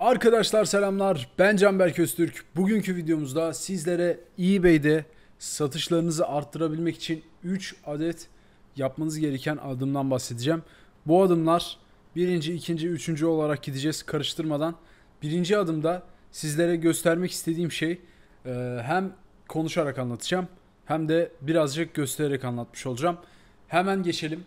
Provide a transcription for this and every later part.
Arkadaşlar selamlar. Ben Canberk Öztürk. Bugünkü videomuzda sizlere eBay'de satışlarınızı arttırabilmek için 3 adet yapmanız gereken adımdan bahsedeceğim. Bu adımlar birinci, ikinci, üçüncü olarak gideceğiz karıştırmadan. Birinci adımda sizlere göstermek istediğim şey e, hem konuşarak anlatacağım hem de birazcık göstererek anlatmış olacağım. Hemen geçelim.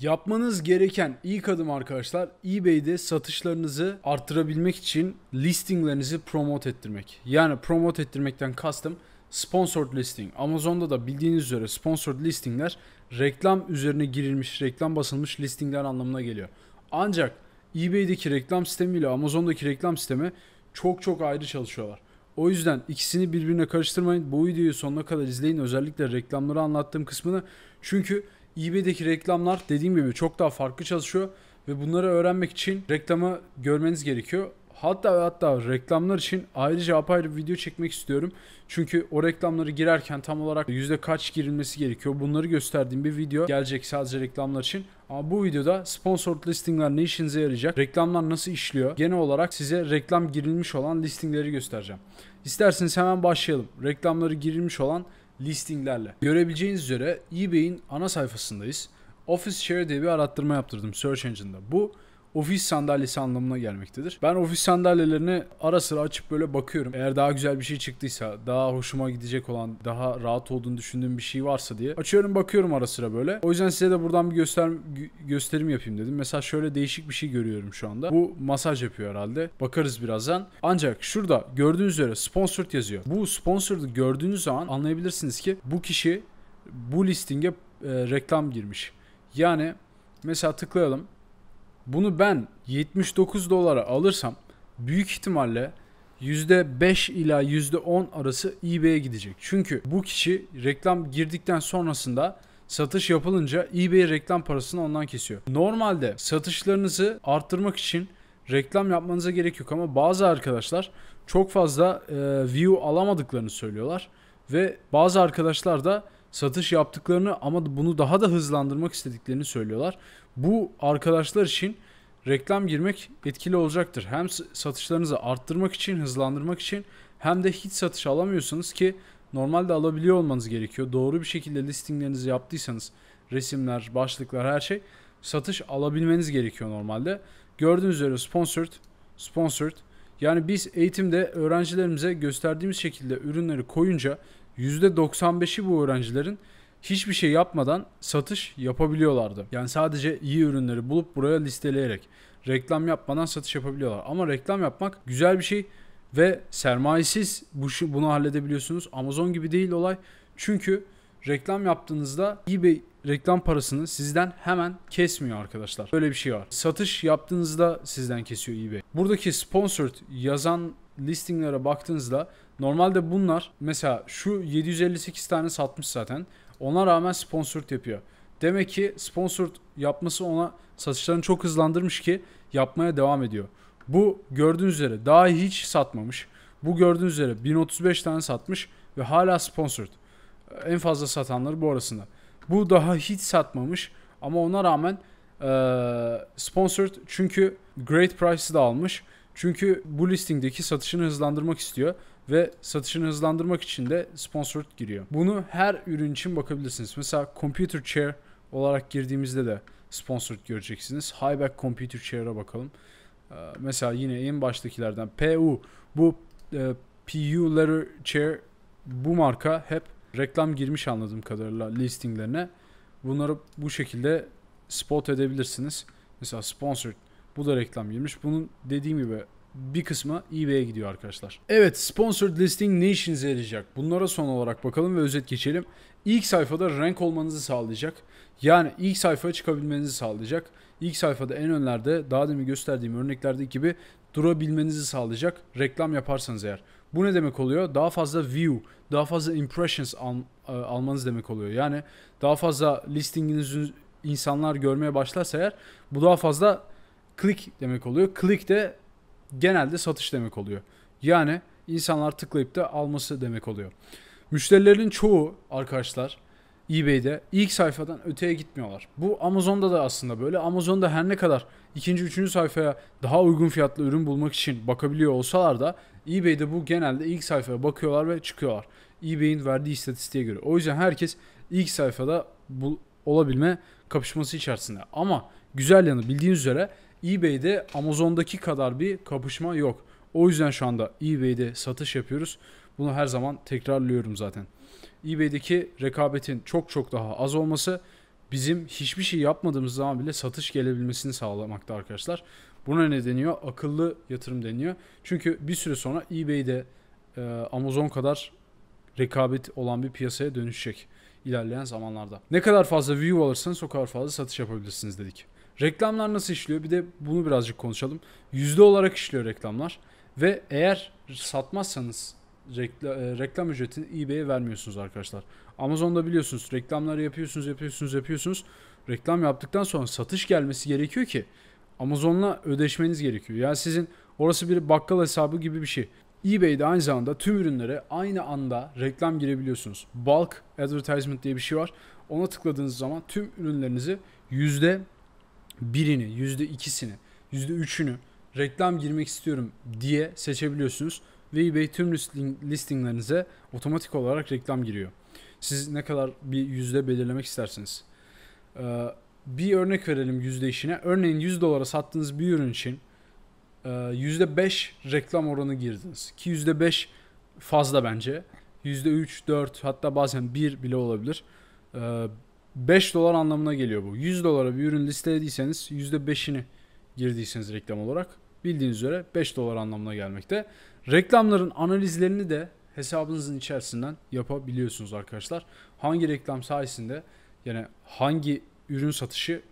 Yapmanız gereken ilk adım arkadaşlar eBay'de satışlarınızı arttırabilmek için listinglerinizi promote ettirmek. Yani promote ettirmekten kastım sponsored listing. Amazon'da da bildiğiniz üzere sponsored listingler reklam üzerine girilmiş, reklam basılmış listingler anlamına geliyor. Ancak eBay'deki reklam sistemi ile Amazon'daki reklam sistemi çok çok ayrı çalışıyorlar. O yüzden ikisini birbirine karıştırmayın. Bu videoyu sonuna kadar izleyin. Özellikle reklamları anlattığım kısmını. Çünkü eBay'deki reklamlar dediğim gibi çok daha farklı çalışıyor ve bunları öğrenmek için reklamı görmeniz gerekiyor. Hatta hatta reklamlar için ayrıca apayrı bir video çekmek istiyorum. Çünkü o reklamları girerken tam olarak yüzde kaç girilmesi gerekiyor bunları gösterdiğim bir video gelecek sadece reklamlar için. Ama bu videoda sponsored listingler ne işinize yarayacak, reklamlar nasıl işliyor genel olarak size reklam girilmiş olan listingleri göstereceğim. İsterseniz hemen başlayalım. Reklamları girilmiş olan listinglerle. Görebileceğiniz üzere eBay'in ana sayfasındayız. Office Share diye bir arattırma yaptırdım Search Engine'da. Bu ofis sandalyesi anlamına gelmektedir. Ben ofis sandalyelerini ara sıra açıp böyle bakıyorum. Eğer daha güzel bir şey çıktıysa, daha hoşuma gidecek olan, daha rahat olduğunu düşündüğüm bir şey varsa diye açıyorum bakıyorum ara sıra böyle. O yüzden size de buradan bir göster gösterim yapayım dedim. Mesela şöyle değişik bir şey görüyorum şu anda. Bu masaj yapıyor herhalde. Bakarız birazdan. Ancak şurada gördüğünüz üzere sponsored yazıyor. Bu sponsored'ı gördüğünüz zaman anlayabilirsiniz ki bu kişi bu listinge e, reklam girmiş. Yani mesela tıklayalım. Bunu ben 79 dolara alırsam büyük ihtimalle %5 ila %10 arası eBay'e gidecek. Çünkü bu kişi reklam girdikten sonrasında satış yapılınca eBay reklam parasını ondan kesiyor. Normalde satışlarınızı arttırmak için reklam yapmanıza gerek yok ama bazı arkadaşlar çok fazla e, view alamadıklarını söylüyorlar ve bazı arkadaşlar da satış yaptıklarını ama bunu daha da hızlandırmak istediklerini söylüyorlar bu arkadaşlar için reklam girmek etkili olacaktır. Hem satışlarınızı arttırmak için, hızlandırmak için hem de hiç satış alamıyorsunuz ki normalde alabiliyor olmanız gerekiyor. Doğru bir şekilde listinglerinizi yaptıysanız resimler, başlıklar her şey satış alabilmeniz gerekiyor normalde. Gördüğünüz üzere sponsored, sponsored. Yani biz eğitimde öğrencilerimize gösterdiğimiz şekilde ürünleri koyunca %95'i bu öğrencilerin hiçbir şey yapmadan satış yapabiliyorlardı. Yani sadece iyi ürünleri bulup buraya listeleyerek reklam yapmadan satış yapabiliyorlar. Ama reklam yapmak güzel bir şey ve sermayesiz bunu halledebiliyorsunuz. Amazon gibi değil olay. Çünkü reklam yaptığınızda eBay reklam parasını sizden hemen kesmiyor arkadaşlar. Böyle bir şey var. Satış yaptığınızda sizden kesiyor eBay. Buradaki sponsored yazan listinglere baktığınızda normalde bunlar mesela şu 758 tane satmış zaten. Ona rağmen sponsored yapıyor. Demek ki sponsored yapması ona satışlarını çok hızlandırmış ki yapmaya devam ediyor. Bu gördüğünüz üzere daha hiç satmamış. Bu gördüğünüz üzere 1035 tane satmış ve hala sponsored. En fazla satanları bu arasında. Bu daha hiç satmamış ama ona rağmen e, sponsored çünkü great price'ı da almış çünkü bu listingdeki satışını hızlandırmak istiyor ve satışını hızlandırmak için de sponsored giriyor. Bunu her ürün için bakabilirsiniz. Mesela computer chair olarak girdiğimizde de sponsored göreceksiniz. High back computer chair'a bakalım. Ee, mesela yine en baştakilerden PU. Bu e, PU letter chair bu marka hep reklam girmiş anladığım kadarıyla listinglerine. Bunları bu şekilde spot edebilirsiniz. Mesela sponsored bu da reklam girmiş. Bunun dediğim gibi bir kısmı eBay'e gidiyor arkadaşlar. Evet sponsored listing ne işinize yarayacak? Bunlara son olarak bakalım ve özet geçelim. İlk sayfada rank olmanızı sağlayacak. Yani ilk sayfaya çıkabilmenizi sağlayacak. İlk sayfada en önlerde daha demin gösterdiğim örneklerdeki gibi durabilmenizi sağlayacak reklam yaparsanız eğer. Bu ne demek oluyor? Daha fazla view, daha fazla impressions al, e, almanız demek oluyor. Yani daha fazla listinginizi insanlar görmeye başlarsa eğer bu daha fazla Click demek oluyor. Click de genelde satış demek oluyor. Yani insanlar tıklayıp da alması demek oluyor. Müşterilerin çoğu arkadaşlar eBay'de ilk sayfadan öteye gitmiyorlar. Bu Amazon'da da aslında böyle. Amazon'da her ne kadar ikinci, üçüncü sayfaya daha uygun fiyatlı ürün bulmak için bakabiliyor olsalar da eBay'de bu genelde ilk sayfaya bakıyorlar ve çıkıyorlar. eBay'in verdiği istatistiğe göre. O yüzden herkes ilk sayfada bu olabilme kapışması içerisinde. Ama güzel yanı bildiğiniz üzere eBay'de Amazon'daki kadar bir kapışma yok. O yüzden şu anda eBay'de satış yapıyoruz. Bunu her zaman tekrarlıyorum zaten. eBay'deki rekabetin çok çok daha az olması bizim hiçbir şey yapmadığımız zaman bile satış gelebilmesini sağlamakta arkadaşlar. Buna ne deniyor? Akıllı yatırım deniyor. Çünkü bir süre sonra eBay'de e, Amazon kadar rekabet olan bir piyasaya dönüşecek ilerleyen zamanlarda. Ne kadar fazla view alırsanız o kadar fazla satış yapabilirsiniz dedik. Reklamlar nasıl işliyor? Bir de bunu birazcık konuşalım. Yüzde olarak işliyor reklamlar. Ve eğer satmazsanız rekla, e, reklam ücretini eBay'e vermiyorsunuz arkadaşlar. Amazon'da biliyorsunuz reklamları yapıyorsunuz, yapıyorsunuz, yapıyorsunuz. Reklam yaptıktan sonra satış gelmesi gerekiyor ki Amazon'la ödeşmeniz gerekiyor. Yani sizin orası bir bakkal hesabı gibi bir şey. eBay'de aynı zamanda tüm ürünlere aynı anda reklam girebiliyorsunuz. Bulk advertisement diye bir şey var. Ona tıkladığınız zaman tüm ürünlerinizi yüzde birini, yüzde ikisini, yüzde üçünü reklam girmek istiyorum diye seçebiliyorsunuz. Ve eBay tüm listinglerinize otomatik olarak reklam giriyor. Siz ne kadar bir yüzde belirlemek istersiniz. Ee, bir örnek verelim yüzde işine. Örneğin 100 dolara sattığınız bir ürün için e, yüzde beş reklam oranı girdiniz. Ki beş fazla bence. Yüzde üç dört hatta bazen bir bile olabilir. Ee, 5 dolar anlamına geliyor bu. 100 dolara bir ürün listelediyseniz %5'ini girdiyseniz reklam olarak bildiğiniz üzere 5 dolar anlamına gelmekte. Reklamların analizlerini de hesabınızın içerisinden yapabiliyorsunuz arkadaşlar. Hangi reklam sayesinde yani hangi ürün satışı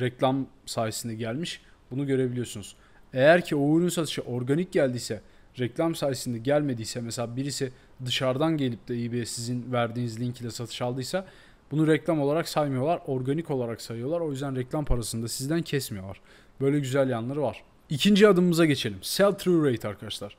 reklam sayesinde gelmiş bunu görebiliyorsunuz. Eğer ki o ürün satışı organik geldiyse reklam sayesinde gelmediyse mesela birisi dışarıdan gelip de eBay sizin verdiğiniz link ile satış aldıysa bunu reklam olarak saymıyorlar. Organik olarak sayıyorlar. O yüzden reklam parasını da sizden kesmiyorlar. Böyle güzel yanları var. İkinci adımımıza geçelim. Sell through rate arkadaşlar.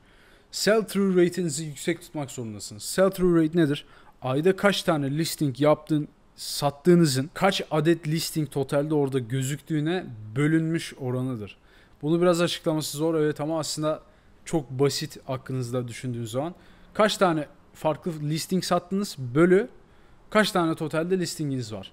Sell through rate'inizi yüksek tutmak zorundasınız. Sell through rate nedir? Ayda kaç tane listing yaptığın sattığınızın kaç adet listing totalde orada gözüktüğüne bölünmüş oranıdır. Bunu biraz açıklaması zor evet ama aslında çok basit aklınızda düşündüğünüz zaman. Kaç tane farklı listing sattınız bölü Kaç tane totalde listinginiz var?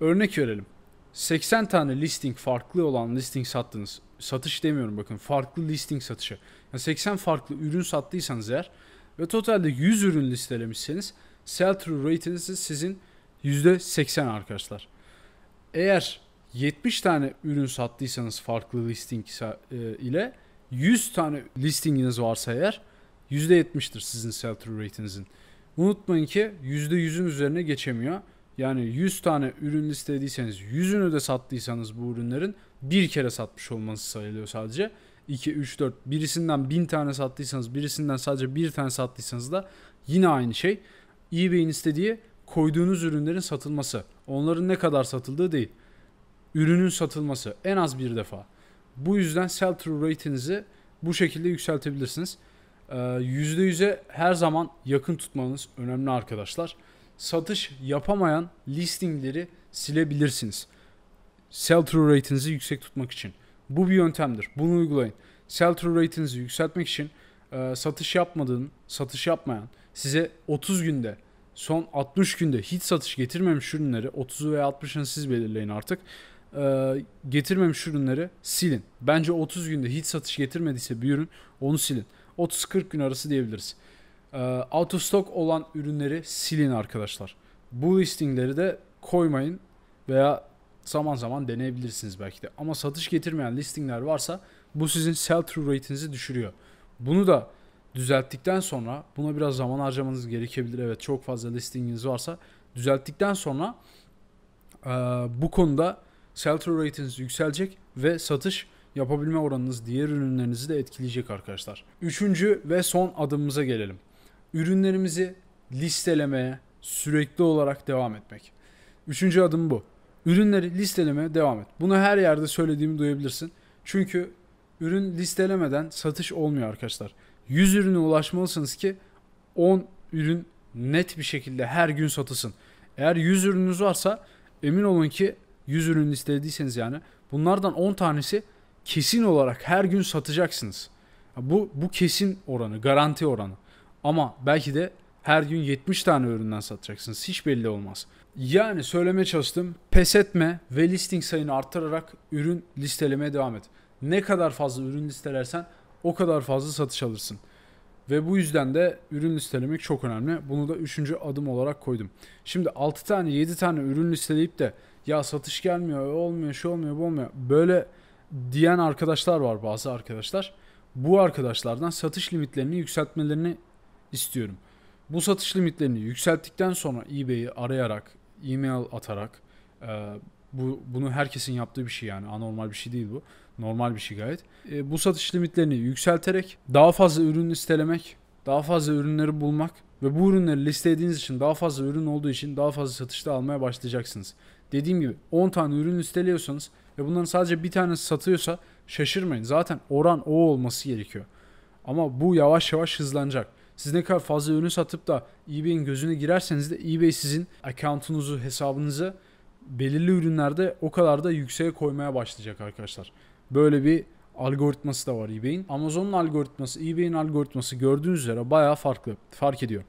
Örnek verelim. 80 tane listing farklı olan listing sattınız. Satış demiyorum bakın farklı listing satışı. Yani 80 farklı ürün sattıysanız eğer ve totalde 100 ürün listelemişseniz sell through rate'iniz sizin %80 arkadaşlar. Eğer 70 tane ürün sattıysanız farklı listing e, ile 100 tane listinginiz varsa eğer %70'tir sizin sell through rate'inizin. Unutmayın ki %100'ün üzerine geçemiyor. Yani 100 tane ürün listediyseniz, 100'ünü de sattıysanız bu ürünlerin bir kere satmış olmanız sayılıyor sadece. 2, 3, 4 birisinden 1000 tane sattıysanız, birisinden sadece bir tane sattıysanız da yine aynı şey. eBay'in istediği koyduğunuz ürünlerin satılması. Onların ne kadar satıldığı değil. Ürünün satılması en az bir defa. Bu yüzden sell through rate'inizi bu şekilde yükseltebilirsiniz. %100'e ee, her zaman yakın tutmanız önemli arkadaşlar. Satış yapamayan listingleri silebilirsiniz. Sell through rate'inizi yüksek tutmak için. Bu bir yöntemdir. Bunu uygulayın. Sell through rate'inizi yükseltmek için e, satış yapmadığın, satış yapmayan size 30 günde son 60 günde hiç satış getirmemiş ürünleri 30'u veya 60'ını siz belirleyin artık e, getirmemiş ürünleri silin. Bence 30 günde hiç satış getirmediyse bir ürün onu silin. 30-40 gün arası diyebiliriz. E, out of stock olan ürünleri silin arkadaşlar. Bu listingleri de koymayın veya zaman zaman deneyebilirsiniz belki de. Ama satış getirmeyen listingler varsa bu sizin sell through rate'inizi düşürüyor. Bunu da düzelttikten sonra buna biraz zaman harcamanız gerekebilir. Evet çok fazla listinginiz varsa düzelttikten sonra e, bu konuda sell through rate'iniz yükselecek ve satış yapabilme oranınız diğer ürünlerinizi de etkileyecek arkadaşlar. Üçüncü ve son adımımıza gelelim. Ürünlerimizi listelemeye sürekli olarak devam etmek. Üçüncü adım bu. Ürünleri listelemeye devam et. Bunu her yerde söylediğimi duyabilirsin. Çünkü ürün listelemeden satış olmuyor arkadaşlar. 100 ürüne ulaşmalısınız ki 10 ürün net bir şekilde her gün satılsın. Eğer 100 ürününüz varsa emin olun ki 100 ürün listediyseniz yani bunlardan 10 tanesi kesin olarak her gün satacaksınız. Bu, bu kesin oranı, garanti oranı. Ama belki de her gün 70 tane üründen satacaksınız. Hiç belli olmaz. Yani söylemeye çalıştım. Pes etme ve listing sayını arttırarak ürün listelemeye devam et. Ne kadar fazla ürün listelersen o kadar fazla satış alırsın. Ve bu yüzden de ürün listelemek çok önemli. Bunu da 3. adım olarak koydum. Şimdi 6 tane 7 tane ürün listeleyip de ya satış gelmiyor, olmuyor, şu olmuyor, bu olmuyor. Böyle diyen arkadaşlar var bazı arkadaşlar. Bu arkadaşlardan satış limitlerini yükseltmelerini istiyorum. Bu satış limitlerini yükselttikten sonra eBay'i arayarak, e-mail atarak e, bu bunu herkesin yaptığı bir şey yani anormal bir şey değil bu. Normal bir şey gayet. E, bu satış limitlerini yükselterek daha fazla ürün listelemek, daha fazla ürünleri bulmak ve bu ürünleri listelediğiniz için daha fazla ürün olduğu için daha fazla satışta almaya başlayacaksınız. Dediğim gibi 10 tane ürün listeliyorsanız ve bunların sadece bir tanesi satıyorsa şaşırmayın. Zaten oran o olması gerekiyor. Ama bu yavaş yavaş hızlanacak. Siz ne kadar fazla ürün satıp da eBay'in gözüne girerseniz de eBay sizin account'unuzu, hesabınızı belirli ürünlerde o kadar da yükseğe koymaya başlayacak arkadaşlar. Böyle bir algoritması da var eBay'in. Amazon'un algoritması, eBay'in algoritması gördüğünüz üzere bayağı farklı, fark ediyor.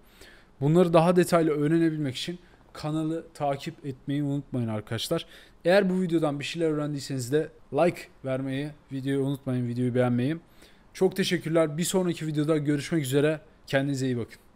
Bunları daha detaylı öğrenebilmek için kanalı takip etmeyi unutmayın arkadaşlar. Eğer bu videodan bir şeyler öğrendiyseniz de like vermeyi, videoyu unutmayın, videoyu beğenmeyi. Çok teşekkürler. Bir sonraki videoda görüşmek üzere. Kendinize iyi bakın.